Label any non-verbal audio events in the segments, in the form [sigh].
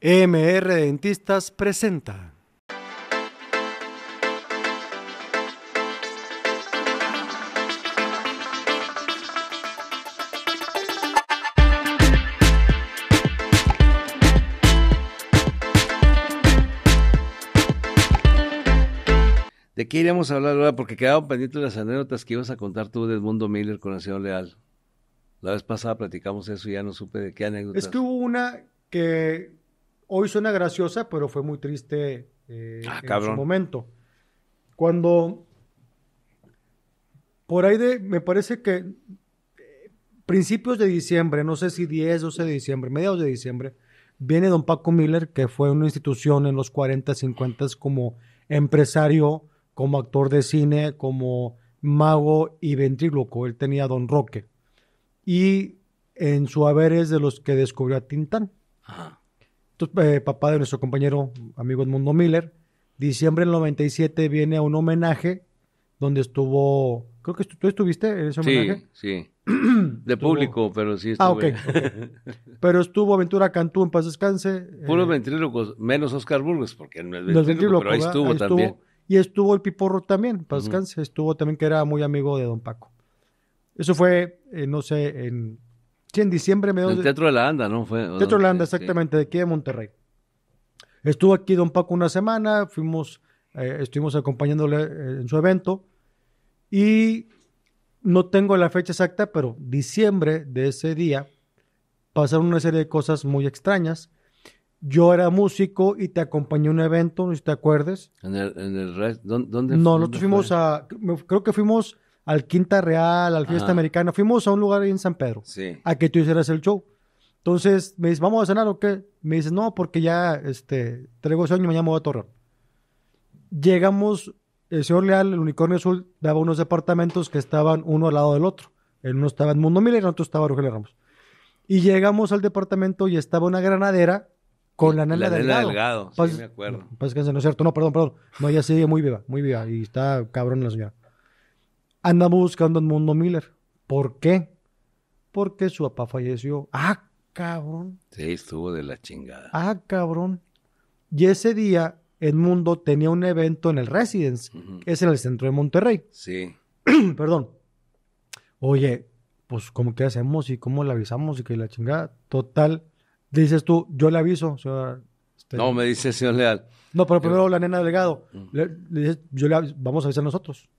MR Dentistas presenta. ¿De qué iremos a hablar ahora? Porque quedaban pendientes las anécdotas que ibas a contar tú de Edmundo Miller con el señor Leal. La vez pasada platicamos eso y ya no supe de qué anécdotas. Es que hubo una que Hoy suena graciosa, pero fue muy triste eh, ah, en su momento. Cuando por ahí de, me parece que eh, principios de diciembre, no sé si 10, 12 de diciembre, mediados de diciembre, viene don Paco Miller, que fue una institución en los 40, 50 como empresario, como actor de cine, como mago y ventríloco. Él tenía don Roque. Y en su haber es de los que descubrió a Tintán. Ajá. Eh, papá de nuestro compañero amigo Edmundo Miller, diciembre del 97 viene a un homenaje donde estuvo, creo que tú estuviste en ese homenaje. Sí, sí. [clears throat] De público, pero sí estuvo. Ah, okay, [laughs] Pero estuvo Ventura Cantú en paz descanse. Puros eh, menos Oscar Burgos, porque no es pero ahí estuvo, también. y estuvo el Piporro también, paz descanse. Estuvo también que era muy amigo de Don Paco. Eso fue, eh, no sé, en Sí, en diciembre me dio... El Teatro de la Anda, ¿no? Fue, Teatro de la Anda, exactamente, de aquí de Monterrey. Estuvo aquí Don Paco una semana, fuimos, eh, estuvimos acompañándole eh, en su evento y no tengo la fecha exacta, pero diciembre de ese día pasaron una serie de cosas muy extrañas. Yo era músico y te acompañé a un evento, no sé si te acuerdes. ¿En el, en ¿Dónde, No, nosotros fuimos a. Creo que fuimos al Quinta Real, al Fiesta Americana. Fuimos a un lugar en San Pedro. A que tú hicieras el show. Entonces me dice, ¿vamos a cenar o qué? Me dice, no, porque ya este, traigo sueño y me voy a Torreón. Llegamos, el señor Leal, el unicornio azul, daba unos departamentos que estaban uno al lado del otro. El uno estaba en Mundo Miller el otro estaba Rogelio Ramos. Y llegamos al departamento y estaba una granadera con la nena la delgado. delgado. me acuerdo. no es cierto. No, perdón, perdón. No, ella sigue muy viva, muy viva. Y está cabrón la señora andamos buscando a Edmundo Miller. ¿Por qué? Porque su papá falleció. Ah, cabrón. Sí, estuvo de la chingada. Ah, cabrón. Y ese día Edmundo tenía un evento en el Residence, que es en el centro de Monterrey. [clears throat] Sí. Perdón. Oye, pues, ¿cómo qué hacemos? ¿Y cómo le avisamos? Y que la chingada. Total. Dices tú, yo le aviso, este, no, me dice señor Leal. No, pero primero la nena delgado. le, dices, yo le, vamos a avisar nosotros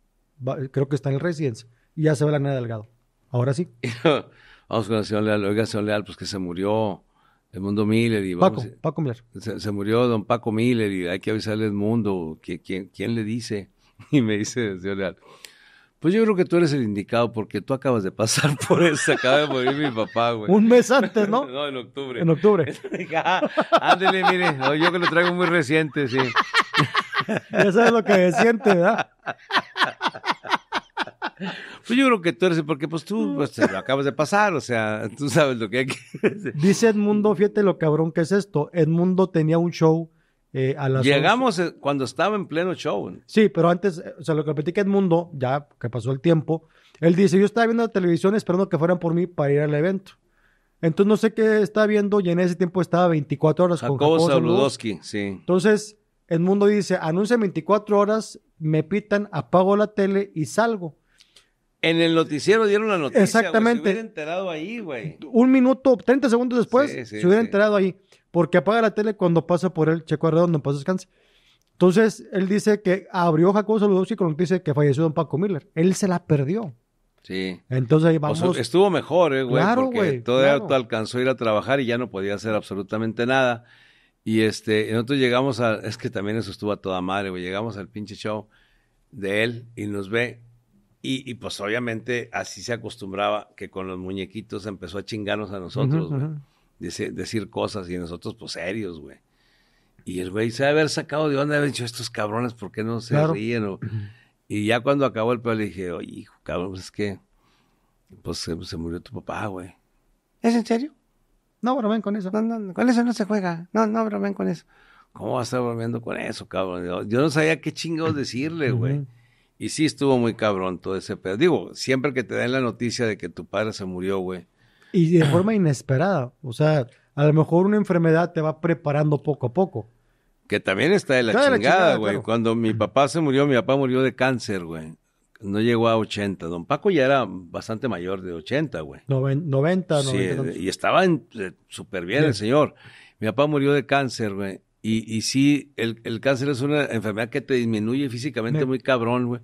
creo que está en el Residence, y ya se ve la nena delgado. Ahora sí. [laughs] vamos con el señor Leal, oiga, señor Leal, pues que se murió el mundo Miller y Paco, Miller. Se, murió don Paco Miller y hay que avisarle al mundo que, quién, le dice? [laughs] Y me dice el señor Leal, pues yo creo que tú eres el indicado porque tú acabas de pasar [laughs] por eso. Acaba de morir mi papá, Un mes antes, ¿no? no, en octubre. En octubre. Ah, ándele, mire. yo que lo traigo muy reciente, sí. ya sabes lo que siente, ¿verdad? Pues yo creo que tú eres, porque pues tú mm. pues, lo acabas de pasar, o sea, tú sabes lo que hay que Dice Edmundo, fíjate lo cabrón que es esto. Edmundo tenía un show eh, a las Llegamos eh, cuando estaba en pleno show. Sí, pero antes, o sea, lo que que Edmundo, ya que pasó el tiempo, él dice, yo estaba viendo la televisión esperando que fueran por mí para ir al evento. Entonces no sé qué estaba viendo y en ese tiempo estaba 24 horas con Jacobo sí. Entonces, Edmundo dice, anuncia 24 horas, me pitan, apago la tele y salgo. En el noticiero dieron la noticia. Exactamente. Se hubiera enterado ahí, güey. Un minuto, 30 segundos después, se hubiera enterado ahí. Porque apaga la tele cuando pasa por él, Checo Arredondo, no descanse. Entonces, él dice que abrió Jacobo y con dice que falleció don Paco Miller. Él se la perdió. Sí. Entonces ahí vamos. estuvo mejor, eh, güey. claro, porque Todavía alcanzó a ir a trabajar y ya no podía hacer absolutamente nada. Y este, nosotros llegamos a. Es que también eso estuvo a toda madre, güey. Llegamos al pinche show de él y nos ve y, y, pues obviamente así se acostumbraba que con los muñequitos empezó a chingarnos a nosotros, güey decir cosas y nosotros pues serios, güey. Y el güey se haber sacado de onda, haber dicho, estos cabrones, ¿por qué no se ríen? y ya cuando acabó el pedo le dije, oye, hijo, cabrón, pues es que, pues se, murió tu papá, güey. ¿Es en serio? No ven con eso. No, no, con eso no se juega. No, no ven con eso. ¿Cómo vas a estar bromeando con eso, cabrón? Yo no sabía qué chingados decirle, güey. Y sí estuvo muy cabrón todo ese pedo. Digo, siempre que te den la noticia de que tu padre se murió, güey. Y de forma inesperada. O sea, a lo mejor una enfermedad te va preparando poco a poco. Que también está de la chingada, güey. Cuando mi papá se murió, mi papá murió de cáncer, güey. No llegó a 80. Don Paco ya era bastante mayor de 80, güey. 90, 90. Sí, y estaba eh, súper bien el señor. Mi papá murió de cáncer, güey. Y, y sí, el, cáncer es una enfermedad que te disminuye físicamente muy cabrón, güey.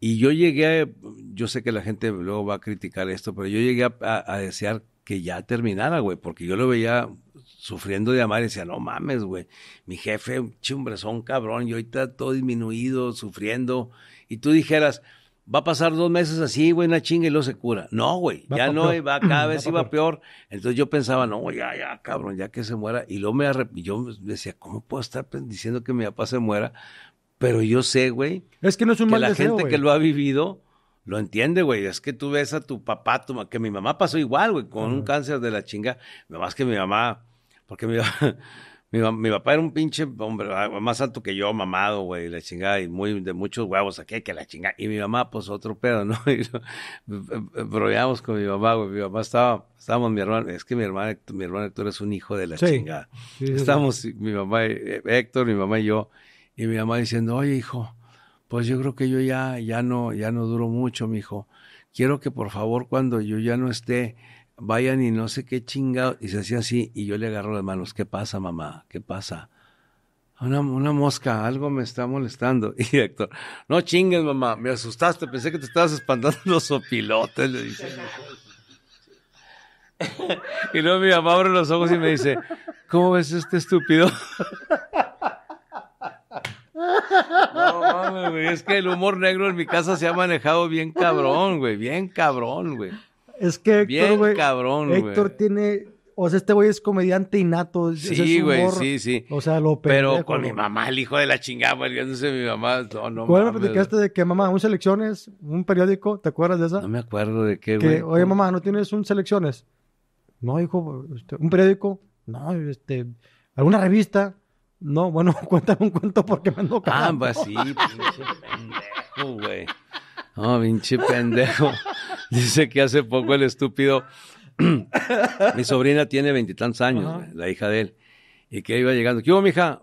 Y yo llegué, yo sé que la gente luego va a criticar esto, pero yo llegué a, desear que ya terminara, güey, porque yo lo veía sufriendo de amar y decía, no mames, güey, mi jefe, son cabrón, y ahorita todo disminuido, sufriendo. Y tú dijeras, va a pasar dos meses así, güey, una chinga y luego se cura. No, güey, ya no, cada [clears throat] vez iba peor. Entonces yo pensaba, no, ya, ya, cabrón, ya que se muera. Y luego me yo decía, ¿cómo puedo estar diciendo que mi papá se muera? Pero yo sé, güey. Es que no es un mal la gente que lo ha vivido lo entiende, güey. Es que tú ves a tu papá, tu que mi mamá pasó igual, güey, con un cáncer de la chinga. Más que mi mamá, porque mi [laughs] mamá. Mi, papá era un pinche hombre ah, más alto que yo, mamado, güey, la chingada, y muy de muchos huevos aquí, que la chingada. Y mi mamá, pues otro pedo, ¿no? [laughs] Y eh, eh, con mi mamá, güey. Mi mamá estaba, estábamos mi hermano, es que mi hermano, mi hermano Héctor es un hijo de la chingada. estábamos, mi mamá, eh, Héctor, mi mamá y yo, y mi mamá diciendo, oye, hijo, pues yo creo que yo ya, ya no, ya no duro mucho, mi hijo. Quiero que por favor, cuando yo ya no esté, vayan y no sé qué chingado. Y se hacía así y yo le agarro de manos, ¿qué pasa mamá? ¿Qué pasa? Una, mosca, algo me está molestando. [laughs] Y Héctor, no chingues, mamá, me asustaste, pensé que te estabas espantando [laughs] los opilotes, Y luego mi mamá abre los ojos y me dice, ¿cómo ves este estúpido? [laughs] No güey, es que el humor negro en mi casa se ha manejado bien cabrón, güey, bien cabrón, güey. Es que Héctor, Héctor tiene, o sea, este güey es comediante innato. Sí, güey, sí, sí. O sea, lo peor. Pero con mi mamá, el hijo de la chingada, sé mi mamá. No, ¿Cuándo me platicaste de que, mamá, un selecciones, un periódico? ¿Te acuerdas de esa? No me acuerdo de qué, güey. Oye, mamá, ¿no tienes un selecciones? No, hijo, este, un periódico. No, este, alguna revista. No, bueno, [laughs] cuéntame un cuento porque me ando ah, cagando. Ah, sí, pendejo, güey. Oh, pinche pendejo. [laughs] Dice que hace poco el estúpido. [clears throat] Mi sobrina tiene veintitantos años, la hija de él. Y que iba llegando. ¿Qué hubo, mija?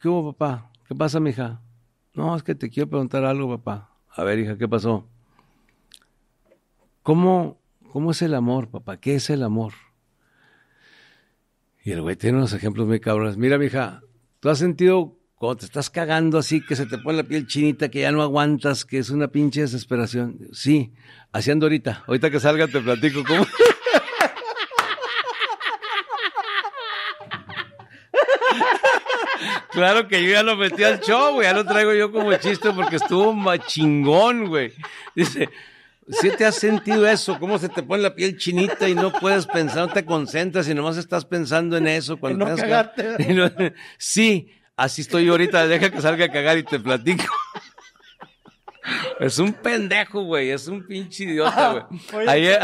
¿Qué hubo, papá? ¿Qué pasa, mija? No, es que te quiero preguntar algo, papá. A ver, hija, ¿qué pasó? ¿Cómo, cómo es el amor, papá? ¿Qué es el amor? Y el güey tiene unos ejemplos muy cabrones. Mira, mija, ¿tú has sentido cuando te estás cagando así, que se te pone la piel chinita, que ya no aguantas, que es una pinche desesperación. Sí, haciendo ahorita. Ahorita que salga te platico cómo. [laughs] Claro que yo ya lo metí al show, güey. Ya lo traigo yo como chiste porque estuvo machingón, güey. Dice, si ¿Sí te has sentido eso? ¿Cómo se te pone la piel chinita y no puedes pensar, no te concentras y nomás estás pensando en eso cuando no cagarte. [laughs] Sí, Así estoy ahorita, deja que salga a cagar y te platico. Es un pendejo, güey. Es un pinche idiota, güey. [laughs]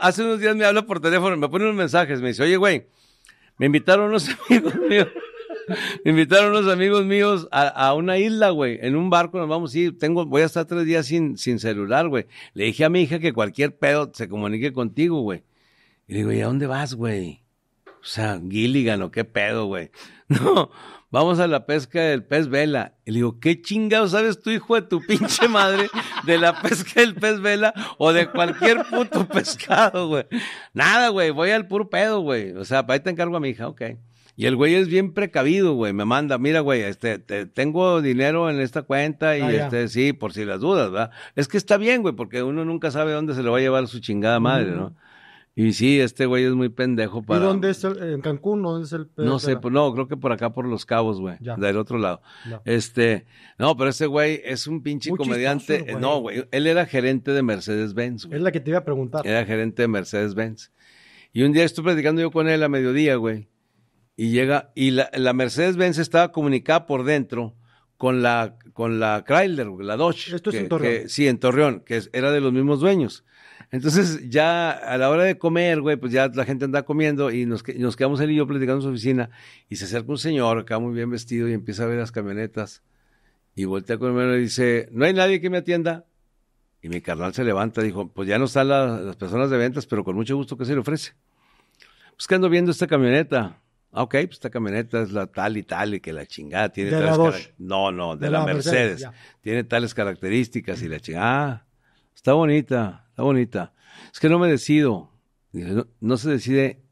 hace unos días me habla por teléfono, me pone unos mensajes, me dice, oye, güey, me invitaron unos [laughs] amigos míos. Me invitaron unos amigos míos a, una isla, güey. En un barco nos vamos a ir. Tengo, voy a estar tres días sin, sin celular, güey. Le dije a mi hija que cualquier pedo se comunique contigo, güey. Y le digo, ¿y a dónde vas, güey? O sea, Gilligan o qué pedo, güey. [laughs] No, vamos a la pesca del pez vela. Y le digo, ¿qué chingado sabes tu hijo de tu pinche madre de la pesca del pez vela o de cualquier puto [laughs] pescado, güey? Nada, güey, voy al puro pedo, güey. O sea, para ahí te encargo a mi hija, ok. Y el güey es bien precavido, güey. Me manda, mira, güey, este, tengo dinero en esta cuenta y ah, este, sí, por si las dudas, ¿verdad? Es que está bien, güey, porque uno nunca sabe dónde se le va a llevar su chingada madre, ¿no? Y sí, este güey es muy pendejo para. ¿Y dónde es el, en Cancún? es el No sé, pues, no, creo que por acá por los cabos, güey. Del otro lado. Este, no, pero ese güey es un pinche comediante. No, güey. Él era gerente de Mercedes Benz, Es la que te iba a preguntar. Era gerente de Mercedes Benz. Y un día estuve platicando yo con él a mediodía, güey. Y llega, y la, Mercedes Benz estaba comunicada por dentro con la, con la Chrysler, la Dodge. Esto es en Torreón. sí, en Torreón, que era de los mismos dueños. Entonces, ya a la hora de comer, güey, pues ya la gente anda comiendo y nos, quedamos él y yo platicando en su oficina. Y se acerca un señor, acá muy bien vestido, y empieza a ver las camionetas. Y voltea con el y dice: No hay nadie que me atienda. Y mi carnal se levanta, dijo: Pues ya no están las personas de ventas, pero con mucho gusto que se le ofrece. Pues que ando viendo esta camioneta. Ah, ok, pues esta camioneta es la tal y tal y que la chingada tiene de tales No, no, de, la, Mercedes. Mercedes tiene tales características y la chingada. Ah, está bonita bonita. Es que no me decido. No, se decide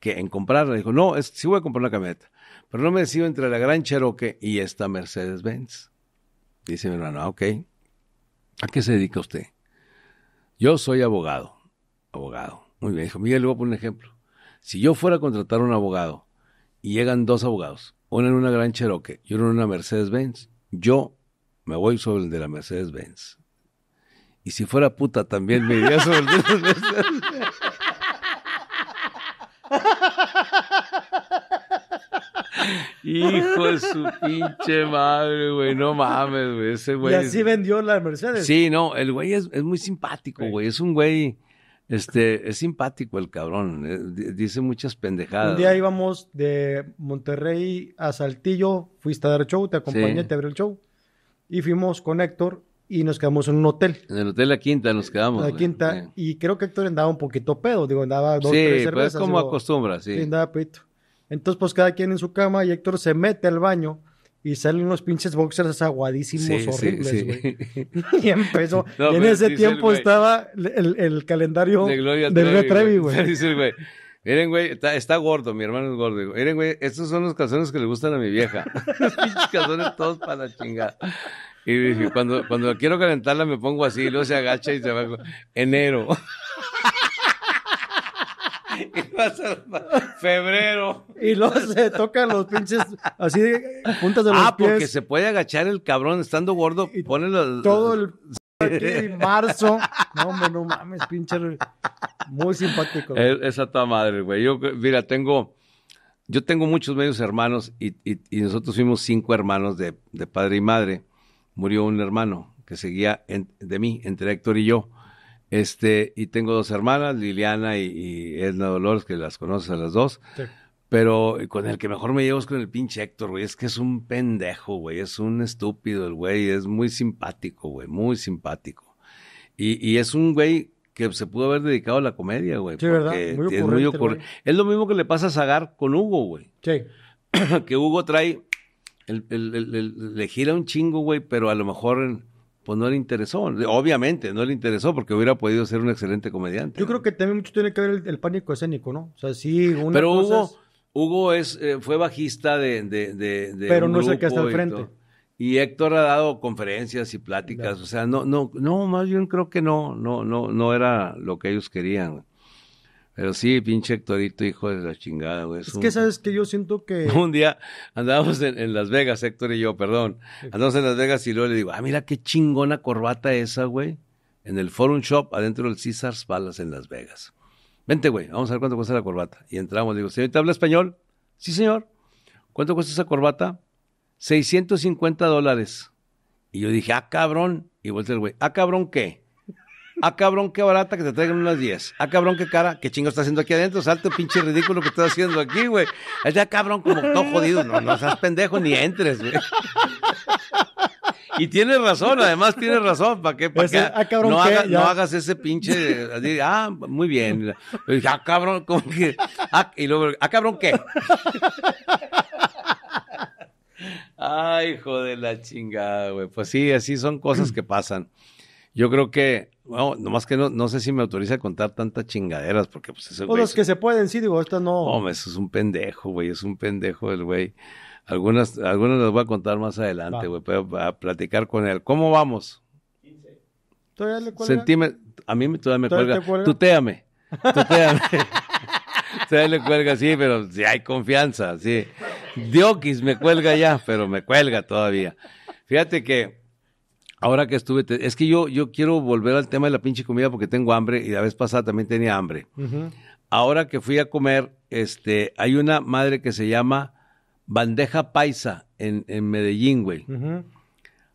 que en comprarla. Dijo, no, es, si voy a comprar una camioneta. Pero no me decido entre la Gran Cherokee y esta Mercedes-Benz. Dice mi hermano, ah, ok. ¿A qué se dedica usted? Yo soy abogado. Abogado. Muy bien. Dijo, Miguel, le voy a poner un ejemplo. Si yo fuera a contratar un abogado y llegan dos abogados, uno en una Gran Cherokee y uno en una Mercedes-Benz, yo me voy sobre el de la Mercedes-Benz. Y si fuera puta también me iría sobre dos Hijo de su pinche madre, güey. No mames, güey. Ese güey. Y así vendió la Mercedes. Sí, no, el güey es, muy simpático, güey. Es un güey. Este, es simpático el cabrón, eh, dice muchas pendejadas. Un día íbamos de Monterrey a Saltillo, fuiste a dar el show, te acompañé, te abrió el show. Y fuimos con Héctor y nos quedamos en un hotel. En el hotel La Quinta nos quedamos. La Quinta, y creo que Héctor andaba un poquito pedo, digo, andaba dos, tres cervezas. Sí, pues como acostumbra, sí. andaba pedito. Entonces, pues cada quien en su cama y Héctor se mete al baño y salen unos pinches boxers aguadísimos, horribles, güey. [laughs] y empezó. en ese tiempo estaba el, el, calendario de Gloria Trevi, [laughs] güey. Miren, güey, está, está, gordo, mi hermano es gordo. Miren, güey, estos son los calzones que le gustan a mi vieja. [laughs] los pinches calzones todos para la chingada. Y cuando, cuando quiero calentarla me pongo así, y luego se agacha y se va. Enero. [laughs] Y febrero. Y luego se tocan los pinches así de puntas de los ah, porque se puede agachar el cabrón estando gordo. Y pone todo el [laughs] marzo. No, hombre, no mames, pinche. Muy simpático. esa tu madre, güey. Yo, mira, tengo. Yo tengo muchos medios hermanos y, nosotros fuimos cinco hermanos de padre y madre murió un hermano que seguía de mí, entre Héctor y yo. Este, y tengo dos hermanas, Liliana y, Edna Dolores, que las conoces a las dos. Pero con el que mejor me llevo es con el pinche Héctor, güey. Es que es un pendejo, güey. Es un estúpido el güey. Es muy simpático, güey. Muy simpático. Y, es un güey que se pudo haber dedicado a la comedia, güey. Sí, ¿verdad? es, es lo mismo que le pasa a Zagar con Hugo, güey. Sí. [coughs] que Hugo trae el, el, le gira un chingo, güey, pero a lo mejor pues no le interesó. Obviamente, no le interesó porque hubiera podido ser un excelente comediante. Yo creo que también mucho tiene que ver el, pánico escénico, ¿no? O sea, sí, una Pero Hugo, es... Hugo es, eh, fue bajista de, de, Pero no sé hasta el está al frente. Y Héctor ha dado conferencias y pláticas, o sea, no, no, no, más bien creo que no, no, no, no era lo que ellos querían. Pero sí, pinche Héctorito, hijo de la chingada, güey. Es, que sabes que yo siento que. [laughs] Un día andábamos en, Las Vegas, Héctor y yo, perdón. Andábamos en Las Vegas y luego le digo, ah, mira qué chingona corbata esa, güey. En el Forum Shop, adentro del César's Palace en Las Vegas. Vente, güey, vamos a ver cuánto cuesta la corbata. Y entramos, le digo, señor, ¿te habla español? Sí, señor. ¿Cuánto cuesta esa corbata? 650 dólares. Y yo dije, ah, cabrón. Y vuelve el güey, ah, cabrón, ¿qué? Ah, cabrón, qué barata que te traigan unas 10. Ah, cabrón, qué cara, qué chingo estás haciendo aquí adentro. Salte, pinche ridículo que estás haciendo aquí, güey. ¡Ah, cabrón, como todo jodido. No, seas pendejo ni entres, güey. Y tienes razón, además tienes razón. ¿Para qué? ¿Para pues, ah, no, no, hagas ese pinche. ah, muy bien. Ah, cabrón, ¿cómo que? Ah, y ah, cabrón, ¿qué? Ay, hijo de la chingada, güey. Pues sí, así son cosas que pasan. Yo creo que bueno, nomás que no, no sé si me autoriza a contar tantas chingaderas, porque pues ese pues güey. los que se pueden, sí, digo, esta no. Hombre, eso es un pendejo, güey, es un pendejo el güey. Algunas, algunas las voy a contar más adelante, güey, para a platicar con él. ¿Cómo vamos? 15. ¿Todavía le cuelga? Sentime, a mí todavía me cuelga. Tuteame, tuteame. [laughs] [laughs] todavía le cuelga, sí, pero si sí, hay confianza, sí. Diokis me cuelga ya, pero me cuelga todavía. Fíjate que Ahora que estuve, es que yo, yo quiero volver al tema de la pinche comida porque tengo hambre y la vez pasada también tenía hambre. Ahora que fui a comer, este, hay una madre que se llama bandeja paisa en, en Medellín, güey.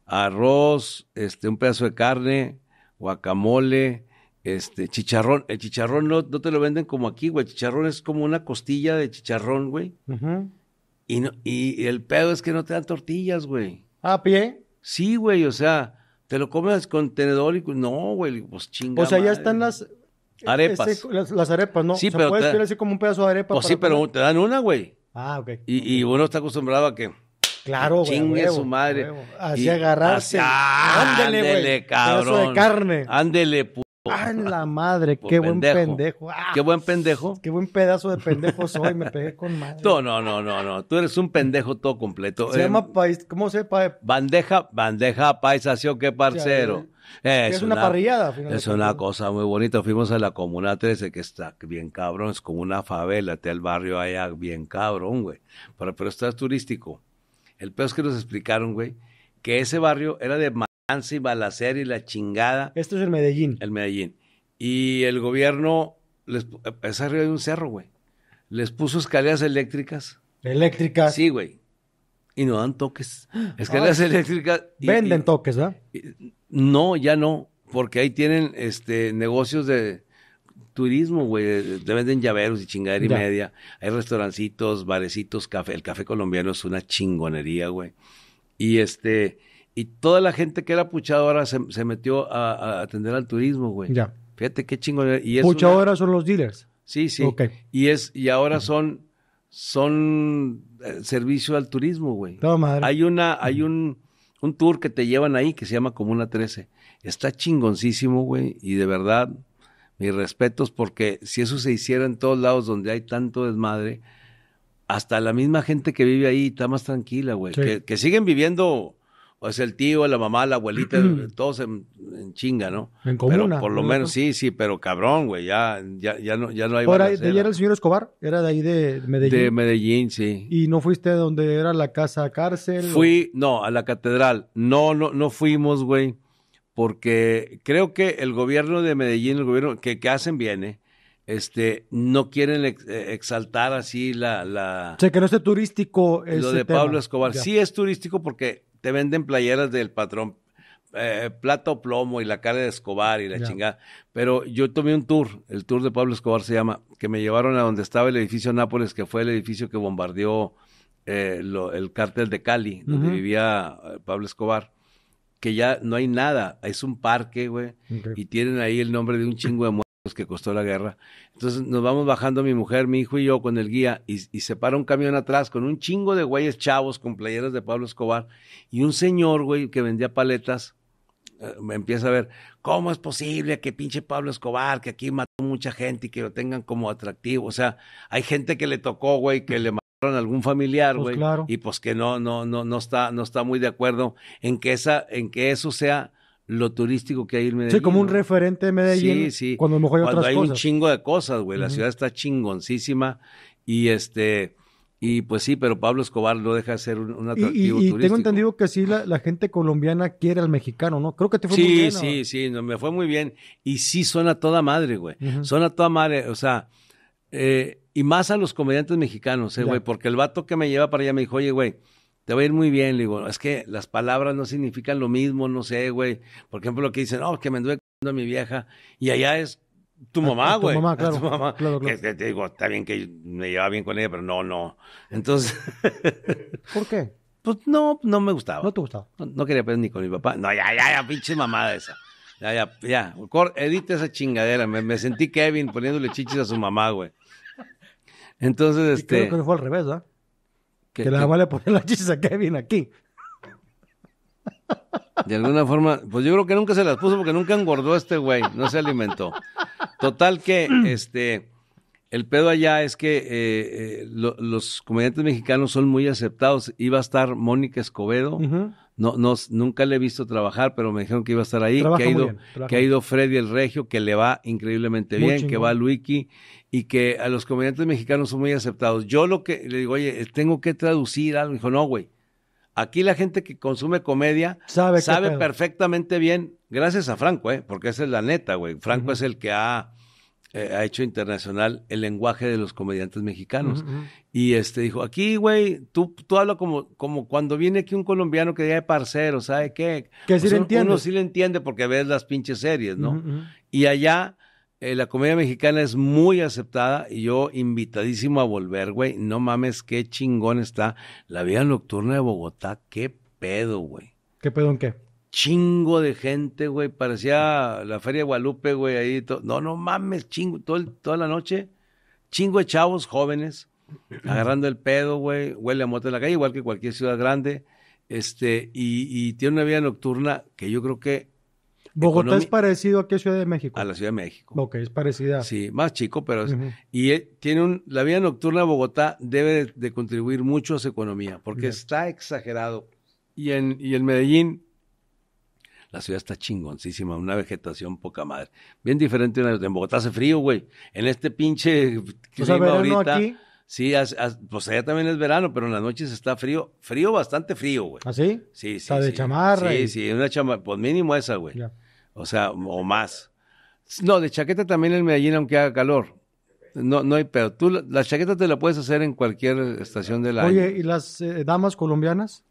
Arroz, este, un pedazo de carne, guacamole, este, chicharrón. El chicharrón no, no, te lo venden como aquí, güey. El chicharrón es como una costilla de chicharrón, güey. y, no, y, el pedo es que no te dan tortillas, güey. ¿A ah, pie? Sí, güey, o sea, te lo comes con tenedor y... No, güey, pues chingada. O sea, ya están las... E-, arepas. las, arepas, ¿no? Sí, pero... Puedes te... así como un pedazo de arepa. Pues sí, pero te dan una, güey. Ah, ok. Y, uno está acostumbrado a que... Claro, güey. Chingue huevo, su madre. Así agarrarse. ándele, güey. cabrón. Pedazo de carne. Ándele, ¡Ah, la [laughs] madre! ¡Qué buen pendejo! Ah, ¡Qué buen pendejo! ¡Qué buen pedazo de pendejo soy! Me pegué con madre. [laughs] No, no, no, no, no. Tú eres un pendejo todo completo. Se eh, llama país. ¿Cómo se llama? Bandeja, bandeja paisación, qué parcero. Eh, es, una, parrillada. parrillada. Es una cosa muy bonita. Fuimos a la Comuna 13, que está bien cabrón. Es como una favela. Está el barrio allá bien cabrón, güey. Pero, pero está turístico. El peor es que nos explicaron, güey, que ese barrio era de y balacer y la chingada. Esto es el Medellín. El Medellín. Y el gobierno les, eh, es arriba de un cerro, güey. Les puso escaleras eléctricas. Eléctricas. Sí, güey. Y no dan toques. [gasps] Escaleras eléctricas. venden toques, ¿verdad? no, ya no. Porque ahí tienen este negocios de turismo, güey. Te venden llaveros y chingadera y media. Hay restaurancitos, barecitos, café. El café colombiano es una chingonería, güey. Y este y toda la gente que era puchadora ahora se metió a, atender al turismo, güey. Ya. Fíjate qué chingón. Y es son los dealers. Sí, sí. Y es y ahora son son eh, servicio al turismo, güey. No, madre. Hay una hay un, tour que te llevan ahí que se llama Comuna 13. Está chingoncísimo, güey, y de verdad mis respetos porque si eso se hiciera en todos lados donde hay tanto desmadre, hasta la misma gente que vive ahí está más tranquila, güey. que siguen viviendo o sea, el tío, la mamá, la abuelita, [clears throat] todos en, chinga, ¿no? En comuna. Pero por lo menos, sí, sí, pero cabrón, güey, ya, ya, ya, no, hay más. ¿de era el señor Escobar? Era de ahí de Medellín. De Medellín, sí. ¿Y no fuiste donde era la casa cárcel? Fui, no, a la catedral. No, no, no fuimos, güey, porque creo que el gobierno de Medellín, el gobierno que, que hacen bien, este, no quieren eh, exaltar así la, la... O sea, que no esté turístico. Ese lo de Pablo Escobar. Sí es turístico porque te venden playeras del patrón eh, Plato Plomo y la cara de Escobar y la chingada. Pero yo tomé un tour, el tour de Pablo Escobar se llama, que me llevaron a donde estaba el edificio Nápoles, que fue el edificio que bombardeó eh, el cártel de Cali, donde vivía eh, Pablo Escobar que ya no hay nada, es un parque, güey, y tienen ahí el nombre de un chingo de pues, que costó la guerra. Entonces nos vamos bajando mi mujer, mi hijo y yo con el guía y, se para un camión atrás con un chingo de güeyes chavos con playeras de Pablo Escobar y un señor, güey, que vendía paletas eh, me empieza a ver, ¿cómo es posible que pinche Pablo Escobar, que aquí mató mucha gente y que lo tengan como atractivo? O sea, hay gente que le tocó, güey, que le mataron a algún familiar, pues güey. claro. Y pues que no, no, no, no está, no está muy de acuerdo en que esa, en que eso sea lo turístico que hay en Medellín. Sí, como un referente de Medellín. Sí, sí. Cuando me mejor hay cuando hay un chingo de cosas, güey. La ciudad está chingoncísima y este... Y pues sí, pero Pablo Escobar lo deja de ser un, atractivo turístico. y, tengo entendido que sí, la, gente colombiana quiere al mexicano, ¿no? Creo que te fue muy bien. Sí, sí, sí, me fue muy bien. Y sí, suena toda madre, güey. Suena toda madre, o sea, eh, y más a los comediantes mexicanos, eh, güey, porque el vato que me lleva para allá me dijo, oye, güey, te va a ir muy bien. Le digo, es que las palabras no significan lo mismo, no sé, güey. Por ejemplo, lo que dicen, no, oh, que me anduve cuando a mi vieja. Y allá es tu mamá, güey. Tu [laughs] mamá, claro. claro, claro. te digo, está bien que me llevaba bien con ella, pero no, no. Entonces. [laughs] ¿Por qué? Pues no, no me gustaba. No te gustaba. No, quería pelear pues ni con mi papá. No, ya, ya, ya, pinche mamada esa. Ya, ya, ya. Edita esa chingadera. Me, sentí Kevin poniéndole chichis a su mamá, güey. Entonces, este. Creo que fue al revés, ¿verdad? Que, que nada más le ponen la chicha a Kevin aquí. De alguna forma, pues yo creo que nunca se las puso porque nunca engordó este güey, no se alimentó. Total que, este, el pedo allá es que eh, eh, los comediantes mexicanos son muy aceptados. Iba a estar Mónica Escobedo, no, nunca le he visto trabajar, pero me dijeron que iba a estar ahí, que ha, ido, Freddy el Regio, que le va increíblemente bien, que va Luiki y que a los comediantes mexicanos son muy aceptados. Yo lo que le digo, oye, tengo que traducir algo. Dijo, no, güey. Aquí la gente que consume comedia sabe, sabe perfectamente bien, gracias a Franco, ¿eh? porque esa es la neta, güey. Franco es el que ha, eh, ha, hecho internacional el lenguaje de los comediantes mexicanos. Y este dijo, aquí, güey, tú, tú hablas como, como cuando viene aquí un colombiano que diga parcero, ¿sabe qué? Que sí pues le entiende. Uno sí le entiende porque ves las pinches series, ¿no? Y allá eh, la comedia mexicana es muy aceptada y yo invitadísimo a volver, güey. No mames, qué chingón está la vida nocturna de Bogotá. Qué pedo, güey. ¿Qué pedo en qué? Chingo de gente, güey. Parecía la Feria de Guadalupe, güey. Ahí no, no mames, chingo. toda la noche, chingo de chavos jóvenes [clears throat] agarrando el pedo, güey. Huele a moto en la calle, igual que cualquier ciudad grande. Este, y, y tiene una vida nocturna que yo creo que ¿Bogotá es parecido a qué Ciudad de México? A la Ciudad de México. Ok, es parecida. Sí, más chico, pero... Y eh, tiene un, la vida nocturna de Bogotá debe de, contribuir mucho a su economía, porque está exagerado. Y en, y en Medellín, la ciudad está chingoncísima, una vegetación poca madre. Bien diferente. En Bogotá hace frío, güey. En este pinche clima o ahorita... Aquí Sí, pues allá también es verano, pero en las noches está frío, frío, bastante frío, güey. ¿Ah, sí? Sí, sí. Está de chamarra. Sí, sí, una chamarra, pues mínimo esa, güey. O sea, o más. No, de chaqueta también en Medellín, aunque haga calor. No, no hay pero Tú la, chaqueta te la puedes hacer en cualquier estación de la. Oye, ¿y las eh, damas colombianas?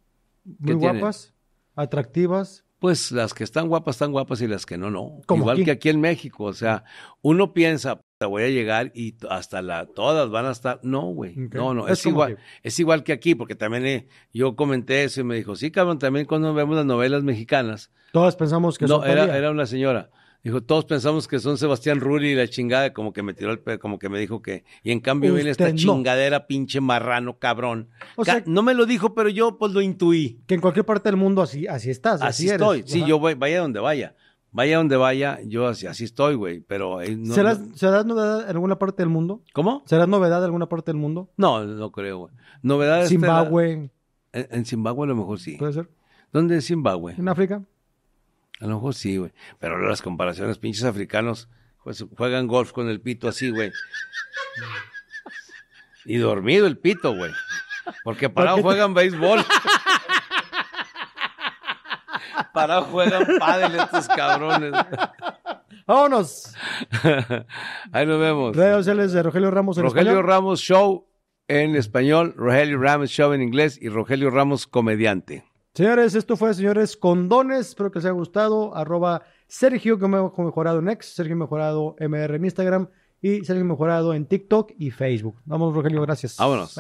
Muy guapas, atractivas. Pues las que están guapas, están guapas y las que no, no. Igual que aquí en México. O sea, uno piensa, voy a llegar y hasta la, todas van a estar. No, güey. No, no, es, igual, es igual que aquí, porque también eh, yo comenté eso y me dijo, sí, cabrón, también cuando vemos las novelas mexicanas. Todas pensamos que no, era, era una señora. Dijo, todos pensamos que son Sebastián ruri y la chingada, como que me tiró el como que me dijo que. Y en cambio viene esta chingadera, pinche marrano, cabrón. O sea, no me lo dijo, pero yo pues lo intuí. Que en cualquier parte del mundo así, así estás. Así, estoy. Sí, yo voy, vaya donde vaya. Vaya donde vaya, yo así, así estoy, güey, pero... Eh, novedad en alguna parte del mundo? ¿Cómo? ¿Será novedad en alguna parte del mundo? No, no creo, güey. Novedad... Zimbabue. en, Zimbabue a lo mejor sí. ¿Puede ser? ¿Dónde es Zimbabue? En África. A lo mejor sí, güey. Pero las comparaciones, pinches africanos pues, juegan golf con el pito así, güey. Y dormido el pito, güey. Porque parado juegan béisbol. [laughs] Para juegan pádel estos cabrones. Vámonos. [laughs] Ahí nos vemos. Rogelio Ramos Rogelio Ramos Show en español, Rogelio Ramos Show en inglés y Rogelio Ramos Comediante. Señores, esto fue, señores, Condones. Espero que les haya gustado. Arroba Sergio que me Mejorado en X, Sergio Mejorado MR en Instagram y Sergio Mejorado en TikTok y Facebook. Vamos, Rogelio, gracias. Vámonos.